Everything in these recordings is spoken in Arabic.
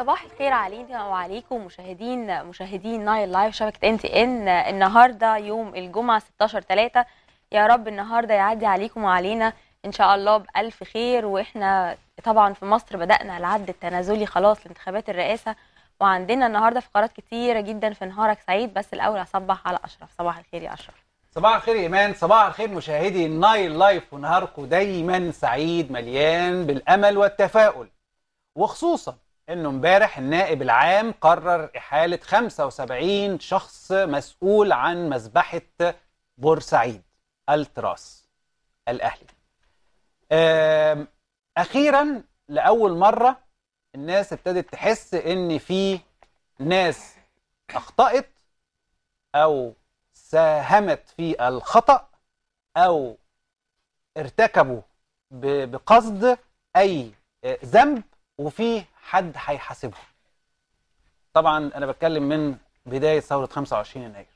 صباح الخير علينا وعليكم مشاهدين مشاهدين نايل لايف شبكه ان تي ان النهارده يوم الجمعه 16 3 يا رب النهارده يعدي عليكم وعلينا ان شاء الله بالف خير واحنا طبعا في مصر بدانا العد التنازلي خلاص لانتخابات الرئاسه وعندنا النهارده فقرات كتيره جدا في نهارك سعيد بس الاول اصبح على اشرف صباح الخير يا اشرف صباح الخير يا ايمان صباح الخير مشاهدي نايل لايف ونهاركم دايما سعيد مليان بالامل والتفاؤل وخصوصا انه امبارح النائب العام قرر احاله 75 شخص مسؤول عن مذبحه بورسعيد التراس الاهلي اخيرا لاول مره الناس ابتدت تحس ان في ناس اخطات او ساهمت في الخطا او ارتكبوا بقصد اي آه، ذنب وفي حد هيحاسبهم طبعا انا بتكلم من بدايه ثوره 25 يناير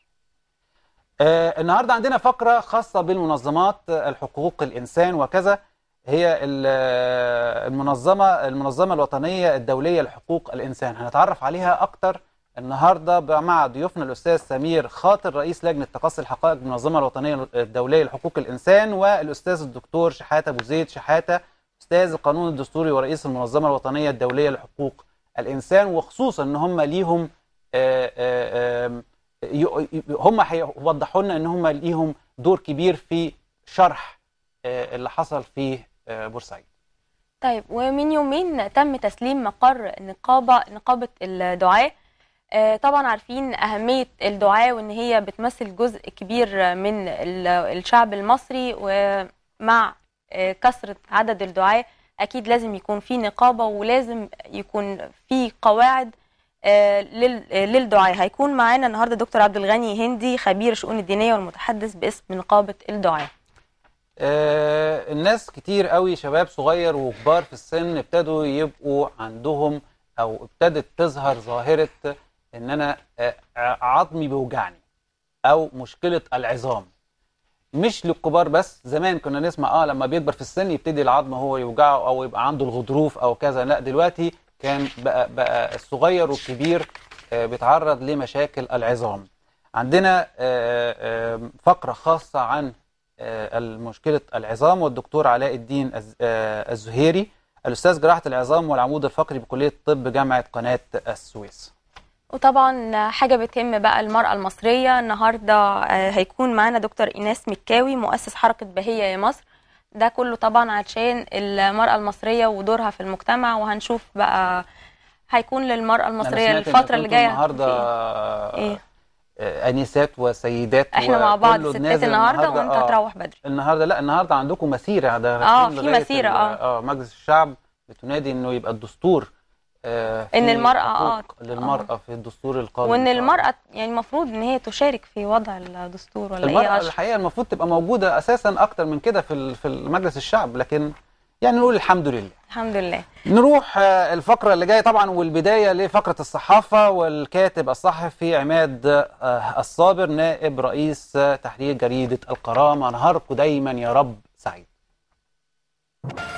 آه النهارده عندنا فقره خاصه بالمنظمات الحقوق الانسان وكذا هي آه، المنظمه المنظمه الوطنيه الدوليه لحقوق الانسان هنتعرف عليها اكتر النهارده مع ضيوفنا الاستاذ سمير خاطر رئيس لجنه تقصي الحقائق بالمنظمه الوطنيه الدوليه لحقوق الانسان والاستاذ الدكتور شحاته ابو زيد شحاته استاذ القانون الدستوري ورئيس المنظمه الوطنيه الدوليه لحقوق الانسان وخصوصا ان هم ليهم آه، آه، هم هيوضحوا لنا ان هم ليهم دور كبير في شرح آه، اللي حصل في بورسعيد طيب ومن يومين تم تسليم مقر نقابه نقابه الدعاه طبعا عارفين أهمية الدعاء وإن هي بتمثل جزء كبير من الشعب المصري ومع كثره عدد الدعاه اكيد لازم يكون في نقابه ولازم يكون في قواعد آه، للدعاه هيكون معانا النهارده دكتور عبد الغني هندي خبير الشؤون الدينيه والمتحدث باسم نقابه الدعاه آه الناس كتير قوي شباب صغير وكبار في السن ابتدوا يبقوا عندهم او ابتدت تظهر ظاهره ان انا آه، آه، عظمي بيوجعني او مشكله العظام مش للكبار بس زمان كنا نسمع اه لما بيكبر في السن يبتدي العظم هو يوجعه او يبقى عنده الغضروف او كذا لا دلوقتي كان بقى, بقى الصغير والكبير آه، بيتعرض لمشاكل العظام عندنا آه، آه، فقرة خاصة عن مشكلة العظام والدكتور علاء الدين الزهيري الأستاذ جراحة العظام والعمود الفقري بكلية الطب جامعة قناة السويس وطبعا حاجه بتهم بقى المراه المصريه النهارده آه، هيكون معانا دكتور ايناس مكاوي مؤسس حركه بهيه يا مصر ده كله طبعا عشان المراه المصريه ودورها في المجتمع وهنشوف بقى هيكون للمراه المصريه الفتره اللي جايه النهارده إيه؟ آه، انسات وسيدات احنا مع بعض ستات النهارده, النهاردة وانت آه. تروح بدري النهارده لا النهارده عندكم مسيره ده اه في مسيره اه مجلس الشعب بتنادي انه يبقى الدستور آه، ان المراه آه،, اه للمراه في الدستور القانوني وان المراه يعني المفروض ان هي تشارك في وضع الدستور ولا إيه؟ المرأة ايه الحقيقه المفروض تبقى موجوده اساسا اكتر من كده في في مجلس الشعب لكن يعني نقول الحمد لله الحمد لله نروح آه، الفقره اللي جايه طبعا والبدايه لفقره الصحافه والكاتب الصحفي عماد الصابر نائب رئيس تحرير جريده القرامه نهاركم دايما يا رب سعيد